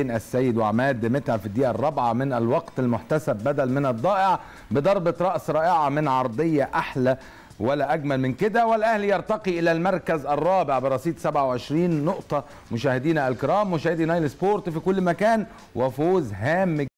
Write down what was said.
السيد وعماد متعب في الدقيقة الرابعة من الوقت المحتسب بدل من الضائع بضربة رأس رائعة من عرضية أحلى ولا أجمل من كده والأهلي يرتقي إلى المركز الرابع برصيد 27 نقطة مشاهدينا الكرام مشاهدي نايل سبورت في كل مكان وفوز هام